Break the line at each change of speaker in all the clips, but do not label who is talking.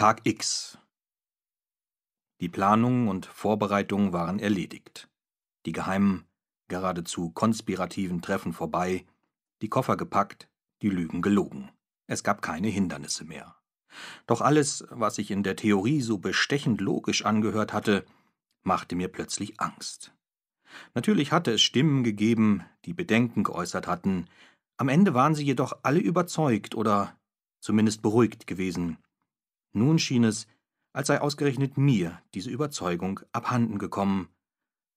Tag X. Die Planungen und Vorbereitungen waren erledigt. Die geheimen, geradezu konspirativen Treffen vorbei, die Koffer gepackt, die Lügen gelogen. Es gab keine Hindernisse mehr. Doch alles, was ich in der Theorie so bestechend logisch angehört hatte, machte mir plötzlich Angst. Natürlich hatte es Stimmen gegeben, die Bedenken geäußert hatten, am Ende waren sie jedoch alle überzeugt oder zumindest beruhigt gewesen, nun schien es, als sei ausgerechnet mir diese Überzeugung abhanden gekommen,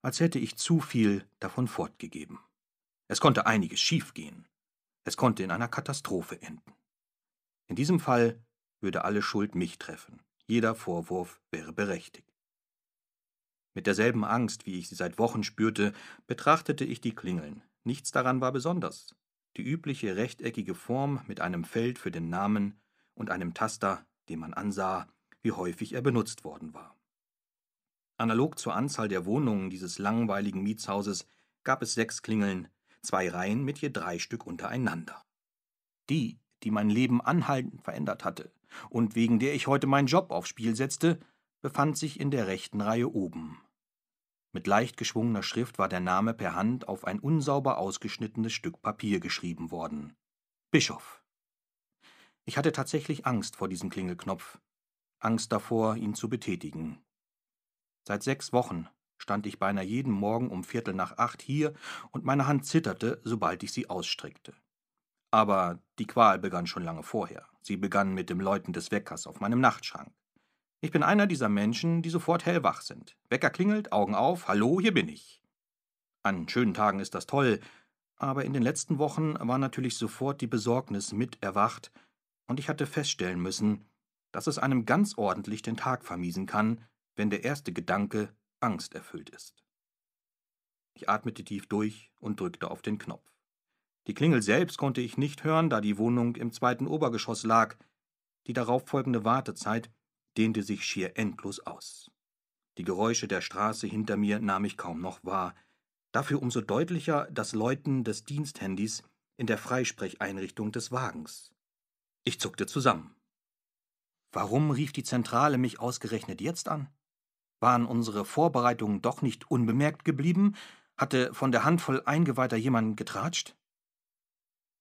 als hätte ich zu viel davon fortgegeben. Es konnte einiges schiefgehen. Es konnte in einer Katastrophe enden. In diesem Fall würde alle Schuld mich treffen. Jeder Vorwurf wäre berechtigt. Mit derselben Angst, wie ich sie seit Wochen spürte, betrachtete ich die Klingeln. Nichts daran war besonders. Die übliche rechteckige Form mit einem Feld für den Namen und einem Taster dem man ansah, wie häufig er benutzt worden war. Analog zur Anzahl der Wohnungen dieses langweiligen Mietshauses gab es sechs Klingeln, zwei Reihen mit je drei Stück untereinander. Die, die mein Leben anhaltend verändert hatte und wegen der ich heute meinen Job aufs Spiel setzte, befand sich in der rechten Reihe oben. Mit leicht geschwungener Schrift war der Name per Hand auf ein unsauber ausgeschnittenes Stück Papier geschrieben worden. Bischof. Ich hatte tatsächlich Angst vor diesem Klingelknopf, Angst davor, ihn zu betätigen. Seit sechs Wochen stand ich beinahe jeden Morgen um Viertel nach acht hier und meine Hand zitterte, sobald ich sie ausstreckte. Aber die Qual begann schon lange vorher. Sie begann mit dem Läuten des Weckers auf meinem Nachtschrank. Ich bin einer dieser Menschen, die sofort hellwach sind. Wecker klingelt, Augen auf, hallo, hier bin ich. An schönen Tagen ist das toll, aber in den letzten Wochen war natürlich sofort die Besorgnis mit erwacht, und ich hatte feststellen müssen, dass es einem ganz ordentlich den Tag vermiesen kann, wenn der erste Gedanke Angst erfüllt ist. Ich atmete tief durch und drückte auf den Knopf. Die Klingel selbst konnte ich nicht hören, da die Wohnung im zweiten Obergeschoss lag. Die darauffolgende Wartezeit dehnte sich schier endlos aus. Die Geräusche der Straße hinter mir nahm ich kaum noch wahr, dafür umso deutlicher das Läuten des Diensthandys in der Freisprecheinrichtung des Wagens. Ich zuckte zusammen. Warum rief die Zentrale mich ausgerechnet jetzt an? Waren unsere Vorbereitungen doch nicht unbemerkt geblieben? Hatte von der Handvoll Eingeweihter jemand getratscht?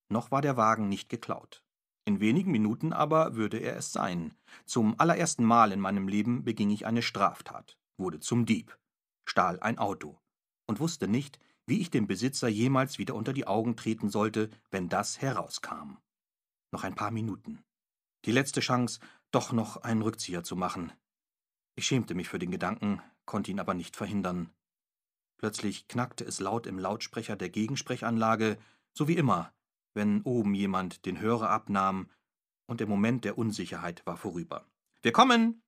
Noch war der Wagen nicht geklaut. In wenigen Minuten aber würde er es sein. Zum allerersten Mal in meinem Leben beging ich eine Straftat, wurde zum Dieb, stahl ein Auto und wusste nicht, wie ich dem Besitzer jemals wieder unter die Augen treten sollte, wenn das herauskam. Noch ein paar Minuten. Die letzte Chance, doch noch einen Rückzieher zu machen. Ich schämte mich für den Gedanken, konnte ihn aber nicht verhindern. Plötzlich knackte es laut im Lautsprecher der Gegensprechanlage, so wie immer, wenn oben jemand den Hörer abnahm, und der Moment der Unsicherheit war vorüber. Wir kommen!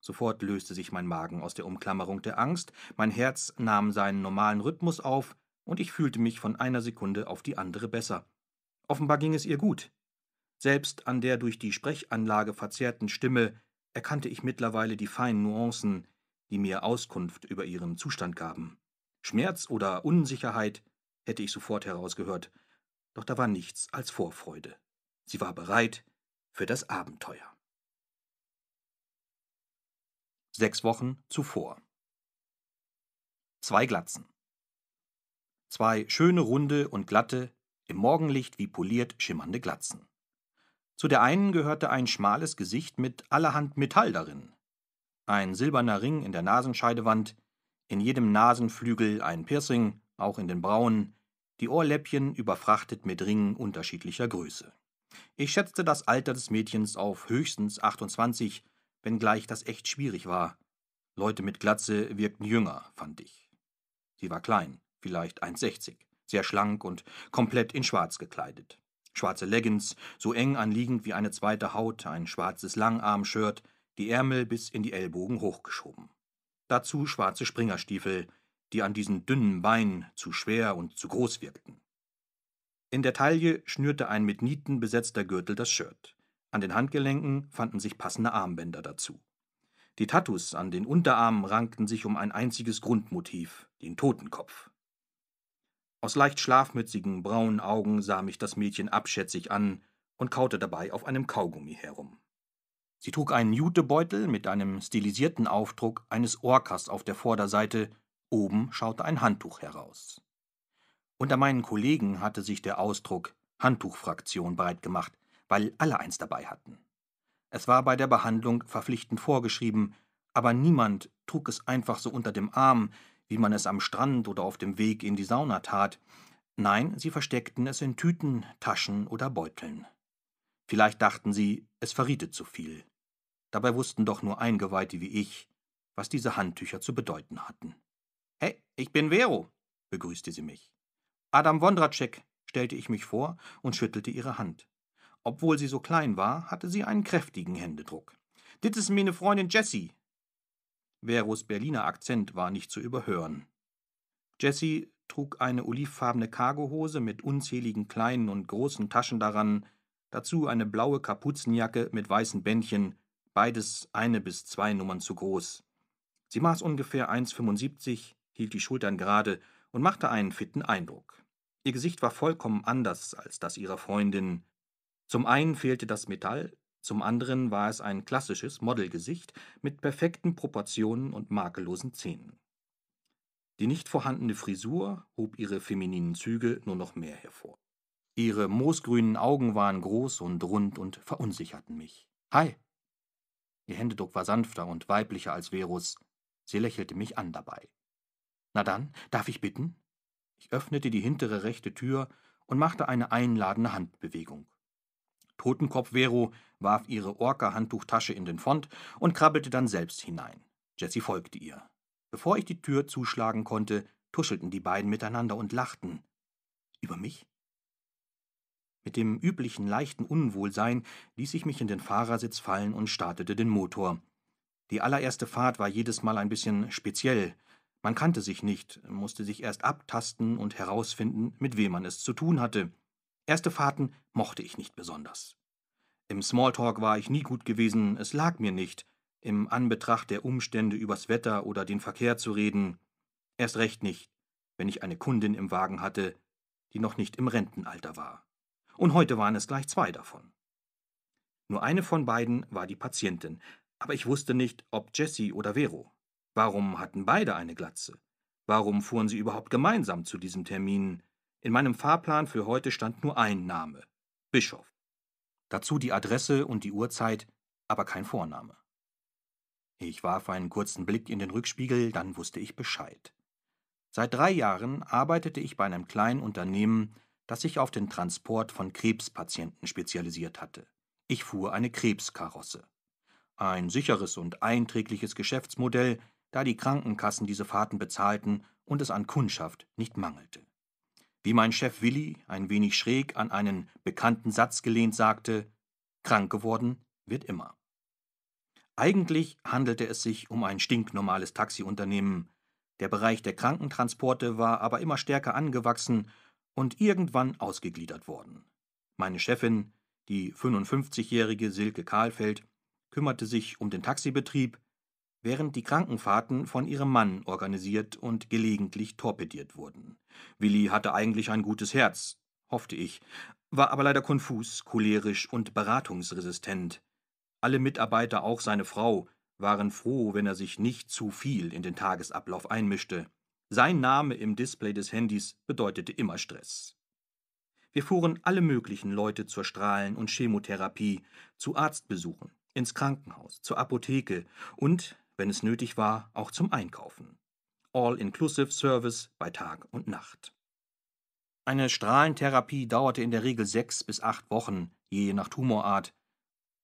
Sofort löste sich mein Magen aus der Umklammerung der Angst, mein Herz nahm seinen normalen Rhythmus auf, und ich fühlte mich von einer Sekunde auf die andere besser. Offenbar ging es ihr gut. Selbst an der durch die Sprechanlage verzerrten Stimme erkannte ich mittlerweile die feinen Nuancen, die mir Auskunft über ihren Zustand gaben. Schmerz oder Unsicherheit hätte ich sofort herausgehört, doch da war nichts als Vorfreude. Sie war bereit für das Abenteuer. Sechs Wochen zuvor. Zwei Glatzen. Zwei schöne, runde und glatte, im Morgenlicht wie poliert schimmernde Glatzen. Zu der einen gehörte ein schmales Gesicht mit allerhand Metall darin, ein silberner Ring in der Nasenscheidewand, in jedem Nasenflügel ein Piercing, auch in den Brauen, die Ohrläppchen überfrachtet mit Ringen unterschiedlicher Größe. Ich schätzte das Alter des Mädchens auf höchstens 28, wenngleich das echt schwierig war. Leute mit Glatze wirkten jünger, fand ich. Sie war klein, vielleicht 1,60 sehr schlank und komplett in Schwarz gekleidet. Schwarze Leggings, so eng anliegend wie eine zweite Haut, ein schwarzes Langarmshirt, die Ärmel bis in die Ellbogen hochgeschoben. Dazu schwarze Springerstiefel, die an diesen dünnen Beinen zu schwer und zu groß wirkten. In der Taille schnürte ein mit Nieten besetzter Gürtel das Shirt. An den Handgelenken fanden sich passende Armbänder dazu. Die Tattoos an den Unterarmen rankten sich um ein einziges Grundmotiv, den Totenkopf. Aus leicht schlafmützigen braunen Augen sah mich das Mädchen abschätzig an und kaute dabei auf einem Kaugummi herum. Sie trug einen Jutebeutel mit einem stilisierten Aufdruck eines Orcas auf der Vorderseite, oben schaute ein Handtuch heraus. Unter meinen Kollegen hatte sich der Ausdruck Handtuchfraktion breit gemacht, weil alle eins dabei hatten. Es war bei der Behandlung verpflichtend vorgeschrieben, aber niemand trug es einfach so unter dem Arm, wie man es am Strand oder auf dem Weg in die Sauna tat. Nein, sie versteckten es in Tüten, Taschen oder Beuteln. Vielleicht dachten sie, es verriete zu viel. Dabei wussten doch nur Eingeweihte wie ich, was diese Handtücher zu bedeuten hatten. Hey, ich bin Vero, begrüßte sie mich. Adam Wondratschek, stellte ich mich vor und schüttelte ihre Hand. Obwohl sie so klein war, hatte sie einen kräftigen Händedruck. Dit ist meine Freundin Jessie, Veros Berliner Akzent war nicht zu überhören. Jessie trug eine olivfarbene Cargohose mit unzähligen kleinen und großen Taschen daran, dazu eine blaue Kapuzenjacke mit weißen Bändchen, beides eine bis zwei Nummern zu groß. Sie maß ungefähr 1,75, hielt die Schultern gerade und machte einen fitten Eindruck. Ihr Gesicht war vollkommen anders als das ihrer Freundin. Zum einen fehlte das Metall, zum anderen war es ein klassisches Modelgesicht mit perfekten Proportionen und makellosen Zähnen. Die nicht vorhandene Frisur hob ihre femininen Züge nur noch mehr hervor. Ihre moosgrünen Augen waren groß und rund und verunsicherten mich. Hi! Ihr Händedruck war sanfter und weiblicher als Verus. Sie lächelte mich an dabei. Na dann, darf ich bitten? Ich öffnete die hintere rechte Tür und machte eine einladende Handbewegung. Totenkopf-Vero warf ihre Orca-Handtuchtasche in den Fond und krabbelte dann selbst hinein. Jessie folgte ihr. Bevor ich die Tür zuschlagen konnte, tuschelten die beiden miteinander und lachten. Über mich? Mit dem üblichen leichten Unwohlsein ließ ich mich in den Fahrersitz fallen und startete den Motor. Die allererste Fahrt war jedes Mal ein bisschen speziell. Man kannte sich nicht, musste sich erst abtasten und herausfinden, mit wem man es zu tun hatte. Erste Fahrten mochte ich nicht besonders. Im Smalltalk war ich nie gut gewesen, es lag mir nicht, im Anbetracht der Umstände übers Wetter oder den Verkehr zu reden, erst recht nicht, wenn ich eine Kundin im Wagen hatte, die noch nicht im Rentenalter war. Und heute waren es gleich zwei davon. Nur eine von beiden war die Patientin, aber ich wusste nicht, ob Jessie oder Vero. Warum hatten beide eine Glatze? Warum fuhren sie überhaupt gemeinsam zu diesem Termin? In meinem Fahrplan für heute stand nur ein Name Bischof. Dazu die Adresse und die Uhrzeit, aber kein Vorname. Ich warf einen kurzen Blick in den Rückspiegel, dann wusste ich Bescheid. Seit drei Jahren arbeitete ich bei einem kleinen Unternehmen, das sich auf den Transport von Krebspatienten spezialisiert hatte. Ich fuhr eine Krebskarosse. Ein sicheres und einträgliches Geschäftsmodell, da die Krankenkassen diese Fahrten bezahlten und es an Kundschaft nicht mangelte. Wie mein Chef Willi ein wenig schräg an einen bekannten Satz gelehnt sagte, krank geworden wird immer. Eigentlich handelte es sich um ein stinknormales Taxiunternehmen. Der Bereich der Krankentransporte war aber immer stärker angewachsen und irgendwann ausgegliedert worden. Meine Chefin, die 55-jährige Silke Kahlfeld, kümmerte sich um den Taxibetrieb, während die Krankenfahrten von ihrem Mann organisiert und gelegentlich torpediert wurden. Willi hatte eigentlich ein gutes Herz, hoffte ich, war aber leider konfus, cholerisch und beratungsresistent. Alle Mitarbeiter, auch seine Frau, waren froh, wenn er sich nicht zu viel in den Tagesablauf einmischte. Sein Name im Display des Handys bedeutete immer Stress. Wir fuhren alle möglichen Leute zur Strahlen- und Chemotherapie, zu Arztbesuchen, ins Krankenhaus, zur Apotheke und wenn es nötig war, auch zum Einkaufen. All-Inclusive Service bei Tag und Nacht. Eine Strahlentherapie dauerte in der Regel sechs bis acht Wochen, je nach Tumorart.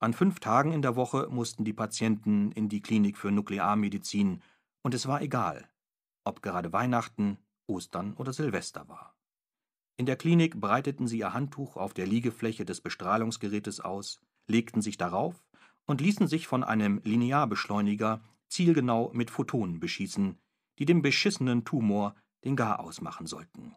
An fünf Tagen in der Woche mussten die Patienten in die Klinik für Nuklearmedizin, und es war egal, ob gerade Weihnachten, Ostern oder Silvester war. In der Klinik breiteten sie ihr Handtuch auf der Liegefläche des Bestrahlungsgerätes aus, legten sich darauf und ließen sich von einem Linearbeschleuniger zielgenau mit Photonen beschießen, die dem beschissenen Tumor den Garaus machen sollten